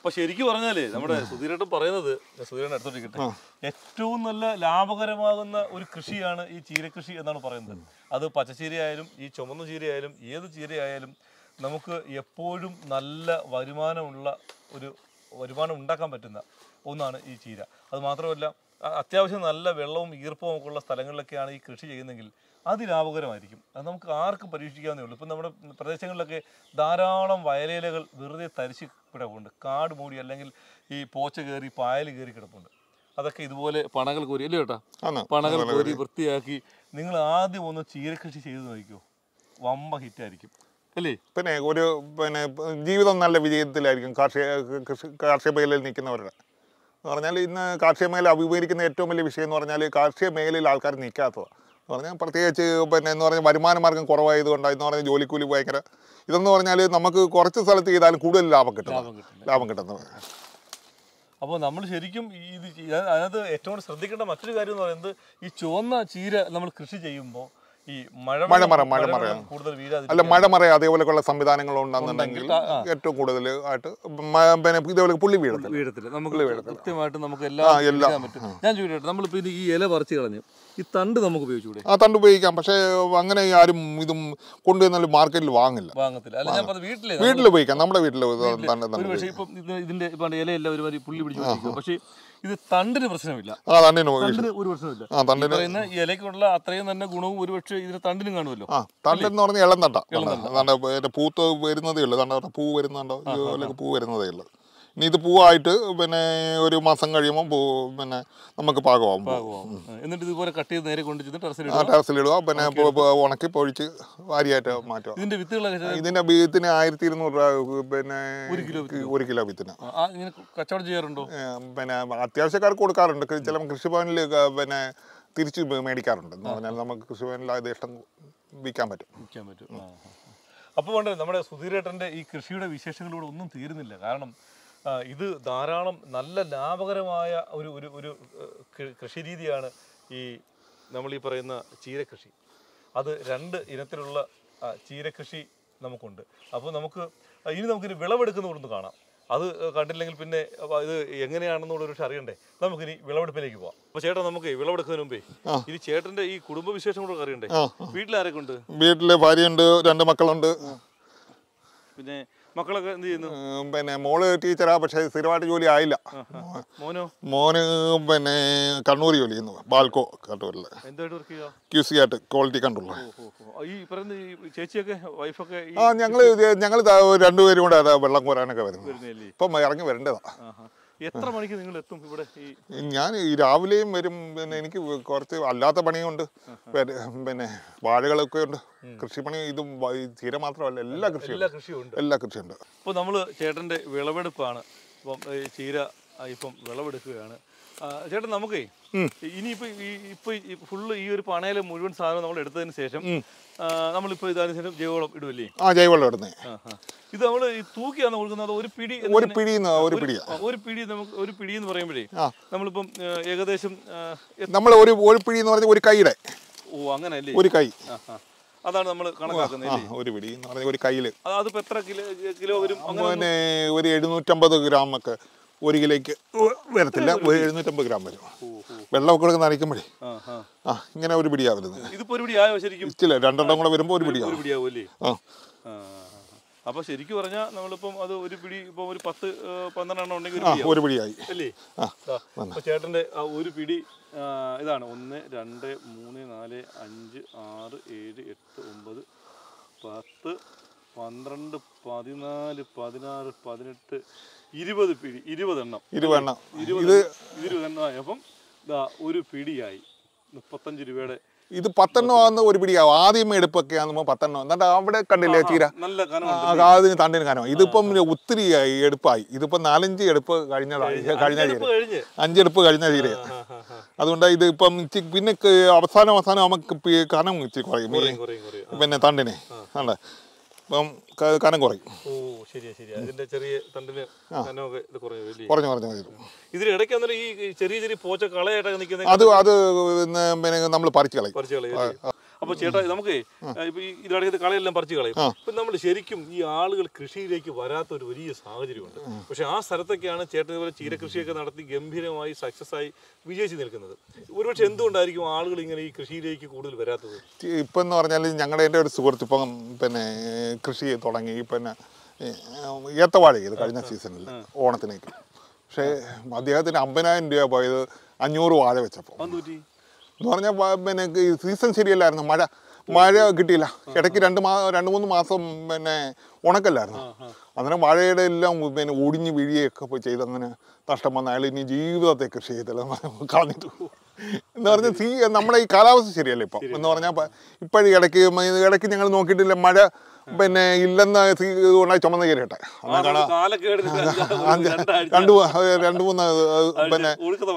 അപ്പൊ ശരിക്കും പറഞ്ഞാലേ നമ്മുടെ സുധീരട്ട് പറയുന്നത് സുധീരൻ അടുത്തോട്ടിരിക്കട്ടെ ഏറ്റവും നല്ല ലാഭകരമാകുന്ന ഒരു കൃഷിയാണ് ഈ ചീരകൃഷി എന്നാണ് പറയുന്നത് അത് പച്ചച്ചീരയായാലും ഈ ചുമന്ന ചീരയായാലും ഏത് ചീരയായാലും നമുക്ക് എപ്പോഴും നല്ല വരുമാനമുള്ള ഒരു വരുമാനം ഉണ്ടാക്കാൻ പറ്റുന്ന ഒന്നാണ് ഈ ചീര അത് മാത്രമല്ല അത്യാവശ്യം നല്ല വെള്ളവും ഈർപ്പവും ഒക്കെ ഉള്ള സ്ഥലങ്ങളിലൊക്കെയാണ് ഈ കൃഷി ചെയ്യുന്നതെങ്കിൽ അത് ലാഭകരമായിരിക്കും അത് നമുക്ക് ആർക്കും പരീക്ഷിക്കാവുന്നേ ഉള്ളൂ ഇപ്പം നമ്മുടെ പ്രദേശങ്ങളിലൊക്കെ ധാരാളം വയലേലകൾ വെറുതെ തരിച്ച് കിടപ്പുണ്ട് കാട് മൂടി അല്ലെങ്കിൽ ഈ പോച്ച കയറി പായൽ കയറി കിടപ്പുണ്ട് അതൊക്കെ ഇതുപോലെ പണകൾ കോരി അല്ലേ കേട്ടോ പണകൾ കോരി വൃത്തിയാക്കി നിങ്ങൾ ആദ്യം ഒന്ന് ചീരക്കൃഷി ചെയ്ത് നോക്കിക്കോ വമ്പ ഹിറ്റായിരിക്കും അല്ലേ പിന്നെ ഒരു പിന്നെ ജീവിതം നല്ല വിജയത്തിലായിരിക്കും കാർഷിക കാർഷിക മേഖലയിൽ നിൽക്കുന്നവരുടെ എന്ന് പറഞ്ഞാൽ ഇന്ന് കാർഷിക മേഖല അഭിമുഖീകരിക്കുന്ന ഏറ്റവും വലിയ വിഷയം എന്ന് പറഞ്ഞാൽ കാർഷിക മേഖലയിൽ ആൾക്കാർ നിൽക്കാത്തതാണ് പറഞ്ഞാൽ പ്രത്യേകിച്ച് പിന്നെ എന്ന് പറഞ്ഞാൽ വരുമാന മാർഗം കൊണ്ടാണ് എന്ന് പറഞ്ഞാൽ ജോലിക്കൂലി ഭയങ്കര ഇതെന്ന് പറഞ്ഞാൽ നമുക്ക് കുറച്ച് സ്ഥലത്ത് ചെയ്താലും കൂടുതൽ ലാഭം കിട്ടും ലാഭം കിട്ടുന്നത് അപ്പോൾ നമ്മൾ ശരിക്കും ഇത് അതിനകത്ത് ഏറ്റവും ശ്രദ്ധിക്കേണ്ട മറ്റൊരു കാര്യം എന്ന് പറയുന്നത് ഈ ചുവന്ന ചീര നമ്മൾ കൃഷി ചെയ്യുമ്പോൾ ഈ മഴ മഴ മഴമറ മഴമറ അല്ല മഴ മഴമറ അതേപോലെയുള്ള സംവിധാനങ്ങൾ ഉണ്ടെന്നുണ്ടെങ്കിൽ ഏറ്റവും കൂടുതൽ ആയിട്ട് പിന്നെ ഇതേപോലെ പുള്ളി വീഴത്തില്ല വീഴത്തില്ല നമുക്ക് കൃത്യമായിട്ട് നമുക്ക് എല്ലാം പറ്റും ഞാൻ ചോദിക്കട്ടെ നമ്മളിപ്പോൾ ഈ ഇല പറിച്ച് കളഞ്ഞു ഈ തണ്ട് നമുക്ക് ഉപയോഗിച്ചു ആ തണ്ട് ഉപയോഗിക്കാം പക്ഷേ അങ്ങനെ ആരും ഇതും കൊണ്ടുവന്നാൽ മാർക്കറ്റിൽ വാങ്ങില്ല വാങ്ങത്തില്ല വീട്ടിൽ ഉപയോഗിക്കാം നമ്മുടെ വീട്ടിൽ പക്ഷേ ഇതിന്റെ പക്ഷേ ഇത് തണ്ടിന് പ്രശ്നമില്ല ആ തണ്ടിന് ഒരു പ്രശ്നമില്ല ആ തണ്ടിന് പറയുന്ന അത്രയും തന്നെ ഗുണവും ഒരുപക്ഷെ ഇതിന് തണ്ടിനും കാണുമല്ലോ ആ തണ്ടെന്ന് പറഞ്ഞാൽ ഇളം തണ്ട പൂത്ത് വരുന്നതേ ഉള്ളൂ തണ്ട പൂ വരുന്നുണ്ടോ ഇലക്ക് പൂ വരുന്നതേ ഉള്ളൂ ഇനി ഇത് പൂവായിട്ട് പിന്നെ ഒരു മാസം കഴിയുമ്പോൾ പൂ പിന്നെ നമുക്ക് പാകമാകും എന്നിട്ട് ഇതുപോലെ കട്ട് ചെയ്ത് നേരെ കൊണ്ട് ടെറസിൽ ടെറസിലിടുക പിന്നെ ഉണക്കി പൊഴിച്ച് വാരിയായിട്ട് മാറ്റുക ഇതിന്റെ വിത്തുകളൊക്കെ ഇതിന്റെ വിത്തിന് ആയിരത്തി ഇരുന്നൂറ് രൂപ പിന്നെ ഒരു കിലോ വിത്തിന് കച്ചവടം ചെയ്യാറുണ്ടോ പിന്നെ അത്യാവശ്യക്കാർക്ക് കൊടുക്കാറുണ്ട് ചില കൃഷിഭവനിൽ പിന്നെ തിരിച്ച് മേടിക്കാറുണ്ട് എന്ന് പറഞ്ഞാൽ നമുക്ക് കൃഷിഭവനിൽ അത് ഇഷ്ടം വിൽക്കാൻ പറ്റും വിൽക്കാൻ പറ്റും അപ്പോൾ നമ്മുടെ സുധീരേട്ടൻ്റെ ഈ കൃഷിയുടെ വിശേഷങ്ങളോട് ഒന്നും തീരുന്നില്ല കാരണം ഇത് ധാരാളം നല്ല ലാഭകരമായ ഒരു ഒരു ഒരു കൃഷി രീതിയാണ് ഈ നമ്മൾ ഈ പറയുന്ന ചീരകൃഷി അത് രണ്ട് ഇനത്തിലുള്ള ചീരകൃഷി നമുക്കുണ്ട് അപ്പോൾ നമുക്ക് ഇനി നമുക്കിനി വിളവെടുക്കുന്നതൊന്ന് കാണാം അത് കണ്ടില്ലെങ്കിൽ പിന്നെ ഇത് എങ്ങനെയാണെന്നുള്ള ഒരു പക്ഷെ അറിയണ്ടേ നമുക്കിനി വിളവെടുപ്പിലേക്ക് പോവാം അപ്പൊ ചേട്ടാ നമുക്ക് വിളവെടുക്കുന്നതിന് മുമ്പേ ഇനി ചേട്ടന്റെ ഈ കുടുംബവിശേഷം കൂടെ അറിയണ്ടേ വീട്ടിലാരൊക്കെ ഉണ്ട് വീട്ടില് ഭാര്യയുണ്ട് രണ്ട് മക്കളുണ്ട് പിന്നെ മക്കളൊക്കെ എന്ത് ചെയ്യുന്നു പിന്നെ മോള് ടീച്ചറാ പക്ഷേ സ്ഥിരമായിട്ട് ജോലി ആയില്ല മോനോ മോന് പിന്നെ കണ്ണൂർ ജോലി ചെയ്യുന്നു ബാൽക്കോ കണ്ണൂരില് ക്യൂ സി ആയിട്ട് ക്വാളിറ്റി കൺട്രോൾ ഈ ചേച്ചിയൊക്കെ ആ ഞങ്ങള് ഞങ്ങള് രണ്ടുപേരും കൂടെ വെള്ളം കോരാനൊക്കെ വരുന്നു ഇപ്പം ഇറങ്ങി വരേണ്ടതാണ് എത്ര മണിക്ക് നിങ്ങൾ എത്തും ഇവിടെ ഞാൻ ഈ രാവിലെയും വരും പിന്നെ എനിക്ക് കുറച്ച് അല്ലാത്ത പണിയുണ്ട് പിന്നെ വാഴകളൊക്കെ ഉണ്ട് കൃഷിപ്പണി ഇതും തീരെ മാത്രമല്ല എല്ലാ കൃഷിയും എല്ലാ കൃഷിയും എല്ലാ കൃഷിയുണ്ട് ഇപ്പോൾ നമ്മള് ചേട്ടന്റെ വിളവെടുപ്പാണ് ഇപ്പം ചീര ഇപ്പം വിളവെടുക്കുകയാണ് ചേട്ടൻ നമുക്കേ ഇനിയിപ്പോ ഇപ്പൊ ഫുള്ള് ഈ ഒരു പണയിലെ മുഴുവൻ സാധനം നമ്മൾ എടുത്തതിന് ശേഷം നമ്മളിപ്പോ ഇതാതിനു ശേഷം ജൈവവളം ഇടുവല്ലേ ആ ജൈവവളം ഇടുന്നേ ഇത് നമ്മള് തൂക്കിയാണ് കൊടുക്കുന്നത് ഒരു പിടി ഒരു പിടി ഒരു പിടി ഒരു പിടി നമുക്ക് ഒരു പിടി എന്ന് പറയുമ്പോഴേ നമ്മളിപ്പം ഏകദേശം നമ്മൾ ഒരു ഒരു പിടി എന്ന് പറഞ്ഞാൽ ഒരു കൈയുടെ ഓ അങ്ങനല്ലേ ഒരു കൈ അതാണ് നമ്മൾ കണക്കാക്കുന്നത് ഒരു പിടി എന്ന് പറഞ്ഞാൽ ഒരു കയ്യില് അതിപ്പോ എത്ര കിലോ കിലോ വരും അങ്ങനെ ഒരു എഴുന്നൂറ്റമ്പത് ഗ്രാം ഒക്കെ ഒരു കിലോയ്ക്ക് വരത്തില്ല ഒരു എഴുന്നൂറ്റമ്പത് ഗ്രാം വരും വെള്ളമൊക്കെ കൊടുക്കുന്ന നനയ്ക്കുമ്പോഴേ ആ ഇങ്ങനെ ഒരു പിടിയാ വരുന്നത് ഇല്ല രണ്ടെണ്ണം കൂടെ വരുമ്പോൾ ഒരു പിടിയാവും അപ്പൊ ശരിക്കും പറഞ്ഞാൽ നമ്മളിപ്പം അത് ഒരു പിടി ഇപ്പൊ ഒരു പത്ത് പന്ത്രണ്ടെണ്ണം ഉണ്ടെങ്കിൽ ഒരു പിടിയായി ചേട്ടന്റെ ആ ഒരു പിടി ഇതാണ് ഒന്ന് രണ്ട് മൂന്ന് നാല് അഞ്ച് ആറ് ഏഴ് എട്ട് ഒമ്പത് പത്ത് പന്ത്രണ്ട് പതിനാല് പതിനാറ് പതിനെട്ട് ഇരുപത് പിടി ഇരുപതെണ്ണം ഇരുപതെണ്ണം ഇരുപത് ഇരുപതെണ്ണം ആയപ്പം ഇതാ ഒരു പിടിയായി മുപ്പത്തഞ്ച് രൂപയുടെ ഇത് പത്തെണ്ണം ആകുന്ന ഒരു പിടിയാവും ആദ്യം എടുപ്പൊക്കെ ആകുമ്പോൾ പത്തെണ്ണം എന്നിട്ട് അവിടെ കണ്ടില്ലേ ചീര ആദ്യം തണ്ടിന് കനം ഇതിപ്പം ഒത്തിരി എടുപ്പായി ഇതിപ്പം നാലഞ്ച് എടുപ്പ് കഴിഞ്ഞതാണ് കഴിഞ്ഞ ചീര അഞ്ചെടുപ്പ് കഴിഞ്ഞ ചീര അതുകൊണ്ട് ഇത് ഇപ്പം പിന്നെ അവസാനം അവസാനം നമുക്ക് കനം ഇച്ചിരി കുറയും പിന്നെ തണ്ടിനെ അല്ലേ കനം കുറയും ഓ ചെറിയ തണ്ടിന് ഇത് കുറഞ്ഞു കുറഞ്ഞു കുറഞ്ഞു ഇടയ്ക്ക് ഈ ചെറിയ ചെറിയ അത് അത് പിന്നെ നമ്മൾ പറിച്ചു കളയും പറിച്ചു കളയും അപ്പോൾ ചേട്ടാ നമുക്ക് ഇപ്പോൾ ഇതിനിടയ്ക്ക് കളയെല്ലാം പറിച്ചു കളയും അപ്പൊ നമ്മൾ ശരിക്കും ഈ ആളുകൾ കൃഷിയിലേക്ക് വരാത്ത ഒരു വലിയ സാഹചര്യമുണ്ട് പക്ഷേ ആ സ്ഥലത്തൊക്കെയാണ് ചേട്ടൻ ഇതുപോലെ ചീരകൃഷിയൊക്കെ നടത്തി ഗംഭീരമായി സക്സസ് ആയി വിജയിച്ചു നിൽക്കുന്നത് ഒരുപക്ഷെ എന്തുകൊണ്ടായിരിക്കും ആളുകൾ ഇങ്ങനെ ഈ കൃഷിയിലേക്ക് കൂടുതൽ വരാത്തത് ഇപ്പൊ എന്ന് പറഞ്ഞാൽ ഞങ്ങളുടെ എൻ്റെ ഒരു സുഹൃത്ത് ഇപ്പം പിന്നെ കൃഷി തുടങ്ങി പിന്നെ ഏത്തവാഴ ചെയ്ത് കഴിഞ്ഞ സീസണിൽ ഓണത്തിനേക്ക് പക്ഷേ അദ്ദേഹത്തിന് അമ്പതിനായിരം രൂപ പോയത് അഞ്ഞൂറ് വാഴ വെച്ചപ്പോൾ എന്ന് പറഞ്ഞാൽ പിന്നെ സീസൺ ശരിയല്ലായിരുന്നു മഴ മഴ കിട്ടിയില്ല ഇടയ്ക്ക് രണ്ട് മാ രണ്ട് മൂന്ന് മാസം പിന്നെ ഉണക്കല്ലായിരുന്നു അങ്ങനെ മഴയുടെ എല്ലാം പിന്നെ ഒടിഞ്ഞ് വിഴിയൊക്കെ പോയി ചെയ്ത് അങ്ങനെ നഷ്ടം വന്ന അയാൾ ഇനി ജീവിതത്തെ കൃഷി ചെയ്തില്ല കളഞ്ഞിട്ടു എന്ന് പറഞ്ഞാൽ സീ നമ്മുടെ ഈ കാലാവസ്ഥ ശരിയല്ല ഇപ്പം എന്ന് പറഞ്ഞാൽ ഇപ്പോഴും ഇടയ്ക്ക് ഇടയ്ക്ക് ഞങ്ങൾ നോക്കിയിട്ടില്ല മഴ പിന്നെ ഇല്ലെന്ന് ഇതുകൊണ്ടായി ചുമന്ന കയറിയട്ടെ രണ്ടു രണ്ടു മൂന്ന് പിന്നെ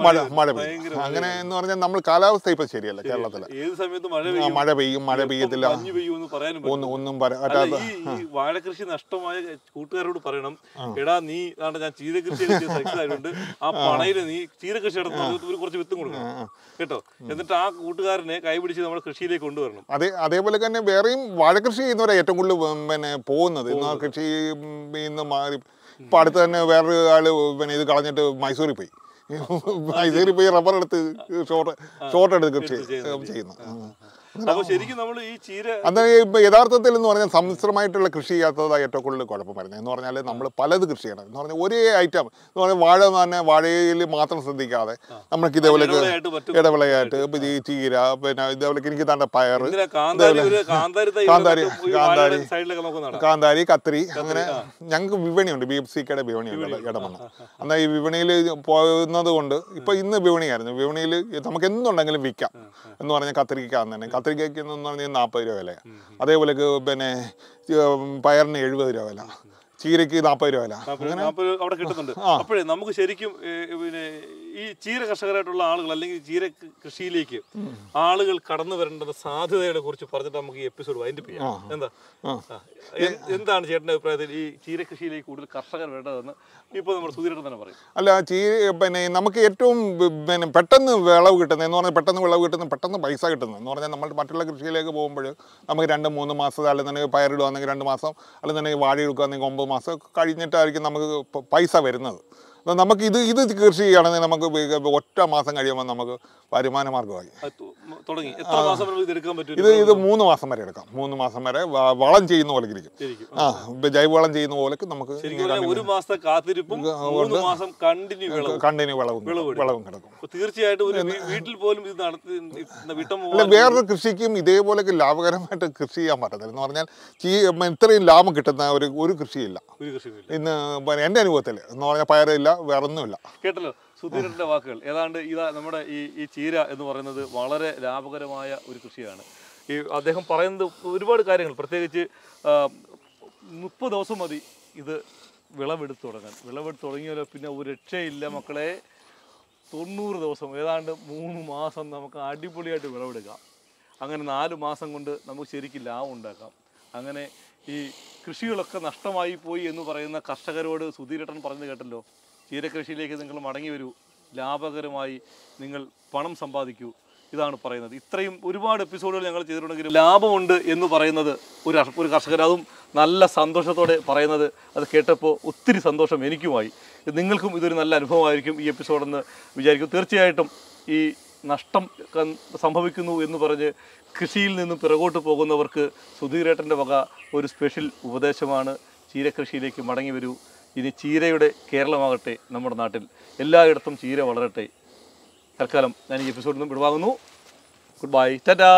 മഴ മഴ പെയ്യും അങ്ങനെ എന്ന് പറഞ്ഞാൽ നമ്മൾ കാലാവസ്ഥ ഇപ്പൊ ശരിയല്ല കേരളത്തില് മഴ പെയ്യും മഴ പെയ്യത്തില്ല ഒന്നും ഒന്നും വാഴ വാഴകൃഷി നഷ്ടമായ കൂട്ടുകാരോട് പറയണം എടാ നീ ഞാൻ ചീരകൃഷി ആ പണയിൽ നീ കുറച്ച് വിത്തും കൊടുക്കണം കേട്ടോ എന്നിട്ട് ആ കൂട്ടുകാരനെ കൈപിടിച്ച് നമ്മുടെ കൃഷിയിലേക്ക് കൊണ്ടുവരണം അതേ അതേപോലെ തന്നെ വേറെയും വാഴകൃഷി ചെയ്യുന്നവരെ ഏറ്റവും കൂടുതൽ പിന്നെ പോകുന്നത് ഇന്ന് ആ കൃഷി ഇന്ന് മാറി ഇപ്പൊ അടുത്ത് തന്നെ വേറൊരു ആള് പിന്നെ ഇത് കളഞ്ഞിട്ട് മൈസൂരിൽ പോയി മൈസൂരിൽ പോയി റബ്ബർ എടുത്ത് ഷോർട്ട് ഷോർട്ട് എടുത്ത് കൃഷി ചെയ്യുന്നു അപ്പോൾ ശരിക്കും നമ്മൾ ഈ യഥാർത്ഥത്തിൽ എന്ന് പറഞ്ഞാൽ സമ്മിശ്രമായിട്ടുള്ള കൃഷി ചെയ്യാത്തതാണ് ഏറ്റവും കൂടുതൽ കുഴപ്പം വരുന്നത് എന്ന് പറഞ്ഞാൽ നമ്മൾ പലത് കൃഷി ചെയ്യണം എന്ന് പറഞ്ഞാൽ ഒരേ ഐറ്റം എന്ന് പറഞ്ഞാൽ വാഴ തന്നെ വാഴയിൽ മാത്രം ശ്രദ്ധിക്കാതെ നമുക്ക് ഇതേപോലെ ഇടവിളയായിട്ട് ഈ ചീര പിന്നെ ഇതേപോലെ എനിക്ക് തന്നെ പയർ കാന്താരി കാന്താരി കാന്താരി കത്തിരി അങ്ങനെ ഞങ്ങൾക്ക് വിപണിയുണ്ട് ബി എഫ് കയുടെ വിപണിയുണ്ട് ഇടമണ്ണ എന്നാൽ ഈ വിപണിയിൽ പോകുന്നത് കൊണ്ട് ഇപ്പൊ ഇന്ന് വിപണിയായിരുന്നു വിപണിയിൽ നമുക്ക് എന്തുണ്ടെങ്കിലും വിൽക്കാം എന്ന് പറഞ്ഞാൽ കത്തിരിക്കാന്ന് തന്നെ കത്തിരിക്കയ്ക്ക് നിന്ന് നാൽപ്പത് രൂപ വില അതേപോലെ പിന്നെ പയറിന് എഴുപത് രൂപ വില ചീരയ്ക്ക് നാൽപ്പത് രൂപ വില അവിടെ അപ്പോഴേ നമുക്ക് ശരിക്കും ഈ ചീര കർഷകരായിട്ടുള്ള ആളുകൾ അല്ലെങ്കിൽ ചീര കൃഷിയിലേക്ക് ആളുകൾ കടന്നു വരേണ്ടത് സാധ്യതകളെ കുറിച്ച് പറഞ്ഞിട്ട് നമുക്ക് ഈ എപ്പിസോഡ് വൈൻഡ് ചെയ്യാം എന്താ എന്താണ് ചേട്ടൻ്റെ അഭിപ്രായത്തിൽ ഈ ചീര കൃഷിയിലേക്ക് കൂടുതൽ കർഷകർ വേണ്ടതെന്ന് ഇപ്പോൾ നമ്മൾ സുധീരട്ട് തന്നെ പറയും അല്ല ചീര പിന്നെ നമുക്ക് ഏറ്റവും പിന്നെ പെട്ടെന്ന് വിളവ് കിട്ടുന്നത് എന്ന് പറഞ്ഞാൽ പെട്ടെന്ന് വിളവ് കിട്ടുന്നത് പെട്ടെന്ന് പൈസ കിട്ടുന്നത് എന്ന് പറഞ്ഞാൽ നമ്മൾ മറ്റുള്ള കൃഷിയിലേക്ക് പോകുമ്പോൾ നമുക്ക് രണ്ട് മൂന്ന് മാസം അല്ലെന്നുണ്ടെങ്കിൽ പയറിടുകയാണെങ്കിൽ രണ്ട് മാസം അല്ലെന്നുണ്ടെങ്കിൽ വാഴ എടുക്കുകയാണെങ്കിൽ ഒമ്പത് മാസം കഴിഞ്ഞിട്ടായിരിക്കും നമുക്ക് പൈസ വരുന്നത് നമുക്ക് ഇത് ഇത് കൃഷി ചെയ്യുകയാണെങ്കിൽ നമുക്ക് ഒറ്റ മാസം കഴിയുമ്പോൾ നമുക്ക് വരുമാന മാർഗമായി ഇത് ഇത് മൂന്ന് മാസം വരെ എടുക്കാം മൂന്ന് മാസം വരെ വളം ചെയ്യുന്ന പോലെ ഇരിക്കും ആ ജൈവവളം ചെയ്യുന്ന പോലെ നമുക്ക് ഒരു മാസത്തെ കാത്തിരിപ്പും മാസം കണ്ടിന്യൂ വിളവും വിളവും കിടക്കും തീർച്ചയായിട്ടും വീട്ടിൽ പോലും ഇത് വേറൊരു കൃഷിക്കും ഇതേപോലെ ലാഭകരമായിട്ട് കൃഷി ചെയ്യാൻ പറ്റത്തില്ല എന്ന് പറഞ്ഞാൽ ഇത്രയും ലാഭം കിട്ടുന്ന ഒരു ഒരു കൃഷിയില്ല ഇന്ന് എൻ്റെ അനുഭവത്തിൽ എന്ന് പറഞ്ഞാൽ പയറില്ല വേറൊന്നുമില്ല കേട്ടല്ലോ സുധീരന്റെ വാക്കുകൾ ഏതാണ്ട് ഇതാ നമ്മുടെ ഈ ഈ ചീര എന്ന് പറയുന്നത് വളരെ ലാഭകരമായ ഒരു കൃഷിയാണ് ഈ അദ്ദേഹം പറയുന്നത് ഒരുപാട് കാര്യങ്ങൾ പ്രത്യേകിച്ച് മുപ്പത് ദിവസം മതി ഇത് വിളവെടുത്തു തുടങ്ങാൻ വിളവെടുത്തു തുടങ്ങിയാലോ പിന്നെ ഒരു രക്ഷയില്ല മക്കളെ തൊണ്ണൂറ് ദിവസം ഏതാണ്ട് മൂന്ന് മാസം നമുക്ക് അടിപൊളിയായിട്ട് വിളവെടുക്കാം അങ്ങനെ നാല് മാസം കൊണ്ട് നമുക്ക് ശരിക്കും ലാഭം ഉണ്ടാക്കാം അങ്ങനെ ഈ കൃഷികളൊക്കെ നഷ്ടമായി പോയി എന്ന് പറയുന്ന കർഷകരോട് സുധീരേട്ടൻ പറഞ്ഞു കേട്ടല്ലോ തീരകൃഷിയിലേക്ക് നിങ്ങൾ മടങ്ങി വരൂ ലാഭകരമായി നിങ്ങൾ പണം സമ്പാദിക്കൂ ഇതാണ് പറയുന്നത് ഇത്രയും ഒരുപാട് എപ്പിസോഡുകൾ ഞങ്ങൾ ചെയ്തിട്ടുണ്ടെങ്കിലും ലാഭമുണ്ട് എന്ന് പറയുന്നത് ഒരു ഒരു കർഷകർ അതും നല്ല സന്തോഷത്തോടെ പറയുന്നത് അത് കേട്ടപ്പോൾ ഒത്തിരി സന്തോഷം എനിക്കുമായി നിങ്ങൾക്കും ഇതൊരു നല്ല അനുഭവമായിരിക്കും ഈ എപ്പിസോഡെന്ന് വിചാരിക്കും തീർച്ചയായിട്ടും ഈ നഷ്ടം സംഭവിക്കുന്നു എന്ന് പറഞ്ഞ് കൃഷിയിൽ നിന്നും പിറകോട്ട് പോകുന്നവർക്ക് സുധീരേട്ടൻ്റെ വക ഒരു സ്പെഷ്യൽ ഉപദേശമാണ് ചീരകൃഷിയിലേക്ക് മടങ്ങി വരൂ ഇനി ചീരയുടെ കേരളമാകട്ടെ നമ്മുടെ നാട്ടിൽ എല്ലായിടത്തും ചീര വളരട്ടെ തൽക്കാലം ഞാൻ ഈ എപ്പിസോഡിൽ നിന്നും വിടുവാകുന്നു ഗുഡ് ബൈ ടാറ്റാ